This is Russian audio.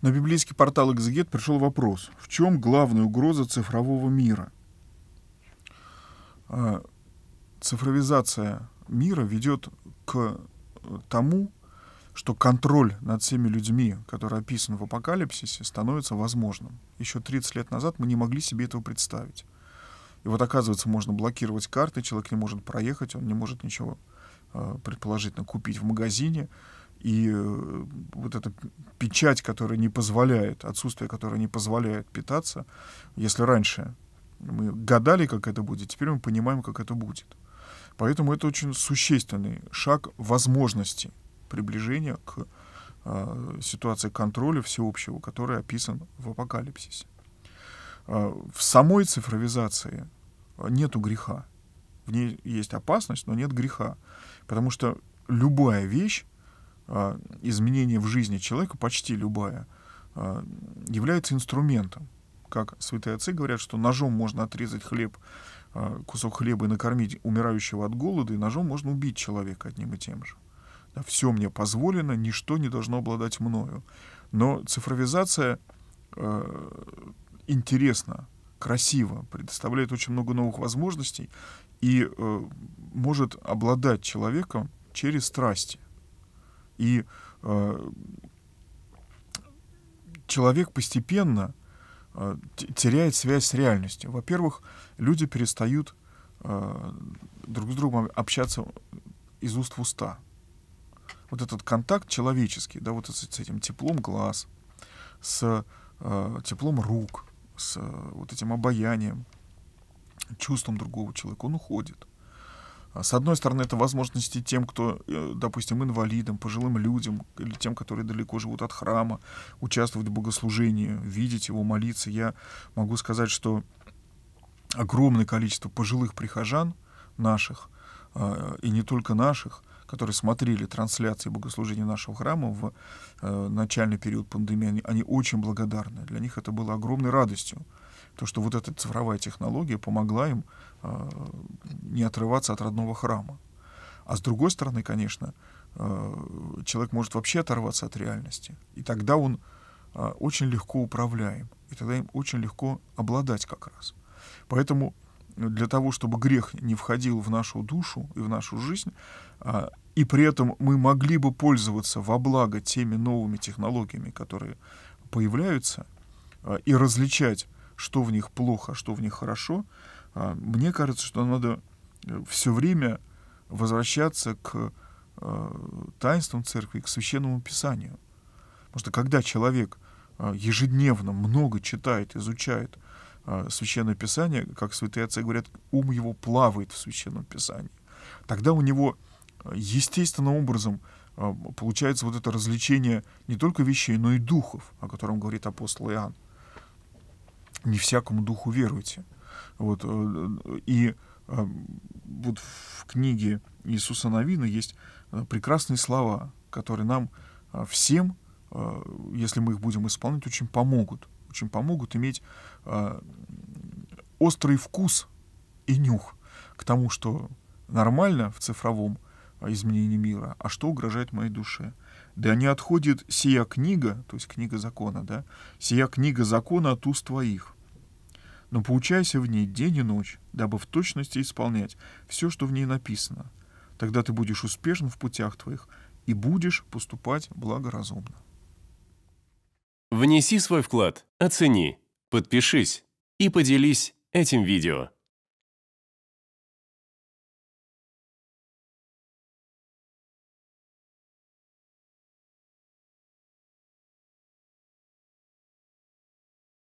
На библейский портал «Экзегет» пришел вопрос, в чем главная угроза цифрового мира? А, цифровизация мира ведет к э, тому, что контроль над всеми людьми, который описан в апокалипсисе, становится возможным. Еще 30 лет назад мы не могли себе этого представить. И вот оказывается, можно блокировать карты, человек не может проехать, он не может ничего э, предположительно купить в магазине, и э, вот эта печать, которая не позволяет, отсутствие, которое не позволяет питаться, если раньше мы гадали, как это будет, теперь мы понимаем, как это будет. Поэтому это очень существенный шаг возможности приближения к э, ситуации контроля всеобщего, который описан в апокалипсисе. Э, в самой цифровизации нету греха. В ней есть опасность, но нет греха. Потому что любая вещь а, изменение в жизни человека, почти любая, а, является инструментом. Как святые отцы говорят, что ножом можно отрезать хлеб, а, кусок хлеба и накормить умирающего от голода, и ножом можно убить человека одним и тем же. Да, все мне позволено, ничто не должно обладать мною. Но цифровизация э, интересна, красиво, предоставляет очень много новых возможностей и э, может обладать человеком через страсти. И э, человек постепенно э, теряет связь с реальностью. Во-первых, люди перестают э, друг с другом общаться из уст в уста. Вот этот контакт человеческий, да, вот с, с этим теплом глаз, с э, теплом рук, с э, вот этим обаянием, чувством другого человека, он уходит. А, с одной стороны, это возможности тем, кто, э, допустим, инвалидам, пожилым людям или тем, которые далеко живут от храма, участвовать в богослужении, видеть его, молиться. Я могу сказать, что огромное количество пожилых прихожан наших, а, и не только наших, которые смотрели трансляции богослужения нашего храма в э, начальный период пандемии, они очень благодарны. Для них это было огромной радостью. То, что вот эта цифровая технология помогла им э, не отрываться от родного храма. А с другой стороны, конечно, э, человек может вообще оторваться от реальности. И тогда он э, очень легко управляем. И тогда им очень легко обладать как раз. Поэтому для того, чтобы грех не входил в нашу душу и в нашу жизнь, э, и при этом мы могли бы пользоваться во благо теми новыми технологиями, которые появляются, и различать что в них плохо, что в них хорошо, а, мне кажется, что надо э, все время возвращаться к э, таинствам церкви, к священному писанию. Потому что когда человек э, ежедневно много читает, изучает священное писание, как святые отцы говорят, ум его плавает в священном писании, тогда у него естественным образом получается вот это развлечение не только вещей, но и духов, о котором говорит апостол Иоанн не всякому духу веруйте. Вот, э, и э, вот в книге Иисуса Новина есть э, прекрасные слова, которые нам всем, если мы их будем исполнять, очень помогут. Очень помогут иметь острый вкус и нюх к тому, что нормально в цифровом изменении мира, а что угрожает моей душе – да не отходит сия книга, то есть книга закона, да, сия книга закона от уст твоих. Но поучайся в ней день и ночь, дабы в точности исполнять все, что в ней написано. Тогда ты будешь успешен в путях твоих и будешь поступать благоразумно. Внеси свой вклад, оцени, подпишись и поделись этим видео.